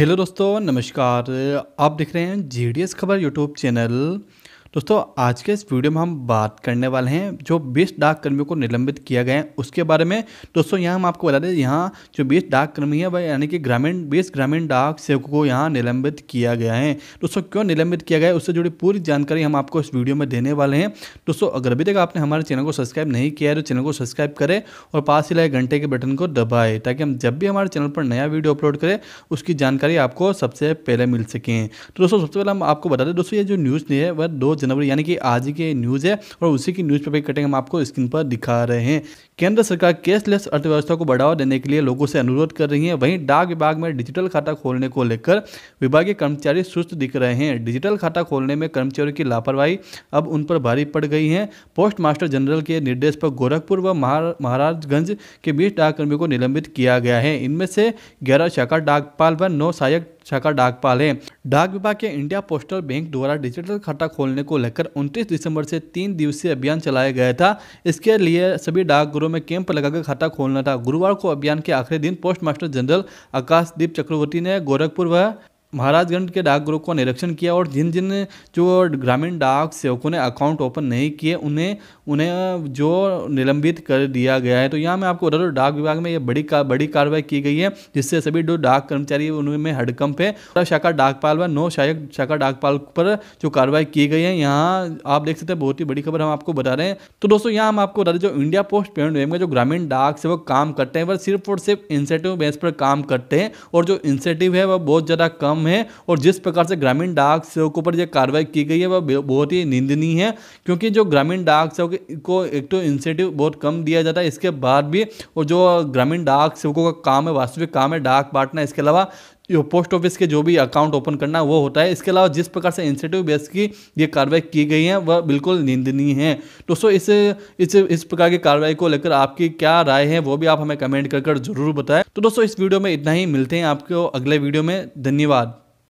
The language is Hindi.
हेलो दोस्तों नमस्कार आप देख रहे हैं जी खबर यूट्यूब चैनल दोस्तों आज के इस वीडियो में हम बात करने वाले हैं जो 20 डाक कर्मियों को निलंबित किया गया है उसके बारे में दोस्तों यहाँ हम आपको बता दें यहाँ जो 20 डाक कर्मी है वह यानी कि ग्रामीण 20 ग्रामीण डाक सेवकों को यहाँ निलंबित किया गया है दोस्तों क्यों निलंबित किया गया है उससे जुड़ी पूरी जानकारी हम आपको इस वीडियो में देने वाले हैं दोस्तों अगर अभी तक आपने हमारे चैनल को सब्सक्राइब नहीं किया है तो चैनल को सब्सक्राइब करें और पास ही लाए घंटे के बटन को दबाए ताकि हम जब भी हमारे चैनल पर नया वीडियो अपलोड करें उसकी जानकारी आपको सबसे पहले मिल सकें तो दोस्तों सबसे पहले हम आपको बता दें दोस्तों ये जो न्यूज़ है वह दो जनवरी यानी कि आज ही की न्यूज़ है और उसी की न्यूज़ पेपर कटिंग हम आपको स्क्रीन पर दिखा रहे हैं केंद्र सरकार कैशलेस अर्थव्यवस्था को बढ़ावा देने के लिए लोगों से अनुरोध कर रही है वहीं डाक विभाग में डिजिटल खाता खोलने को लेकर विभागीय कर्मचारी सुस्त दिख रहे हैं डिजिटल खाता खोलने में कर्मचारियों की लापरवाही अब उन पर भारी पड़ गई है पोस्ट मास्टर जनरल के निर्देश पर गोरखपुर व महाराजगंज के बीच डाक कर्मियों को निलंबित किया गया है इनमें से ग्यारह शाखा डाकपाल व नौ सहायक शाखा का डाकपाल है डाक विभाग के इंडिया पोस्टल बैंक द्वारा डिजिटल खाता खोलने को लेकर 29 दिसंबर से तीन दिवसीय अभियान चलाया गया था इसके लिए सभी डाकघरों में कैंप लगाकर खाता खोलना था गुरुवार को अभियान के आखिरी दिन post master general Akashdeep Chakraborty ने गोरखपुर व महाराजगंज के डाकघरों का निरीक्षण किया और जिन जिन जो ग्रामीण डाक सेवकों ने अकाउंट ओपन नहीं किए उन्हें उन्हें जो निलंबित कर दिया गया है तो यहाँ मैं आपको बता दूँ डाक विभाग में ये बड़ी का, बड़ी कार्रवाई की गई है जिससे सभी जो डाक कर्मचारी उनमें हडकंप है तो शाखा डाकपाल व नौ शायक शाखा डाकपाल पर जो कार्रवाई की गई है यहाँ आप देख सकते हैं बहुत ही बड़ी खबर हम आपको बता रहे हैं तो दोस्तों यहाँ हम आपको बता दें जो इंडिया पोस्ट पेमेंट बैंक में जो ग्रामीण डाक सेवक काम करते हैं वह सिर्फ और सिर्फ इंसेंटिव बेस पर काम करते हैं और जो इंसेंटिव है वह बहुत ज़्यादा कम कम है और जिस प्रकार से ग्रामीण डाक सेवकों पर यह कार्रवाई की गई है वह बहुत ही निंदनीय है क्योंकि जो ग्रामीण डाक सेवक को एक तो इंसेंटिव बहुत कम दिया जाता है इसके बाद भी और जो ग्रामीण डाक सेवकों का काम है वास्तविक काम है डाक बांटना इसके अलावा जो पोस्ट ऑफिस के जो भी अकाउंट ओपन करना वो होता है इसके अलावा जिस प्रकार से इंसेंटिव बेस की ये कार्रवाई की गई है वह बिल्कुल निंदनीय है दोस्तों इस इस इस प्रकार की कार्रवाई को लेकर आपकी क्या राय है वो भी आप हमें कमेंट कर जरूर बताएं तो दोस्तों इस वीडियो में इतना ही मिलते हैं आपको अगले वीडियो में धन्यवाद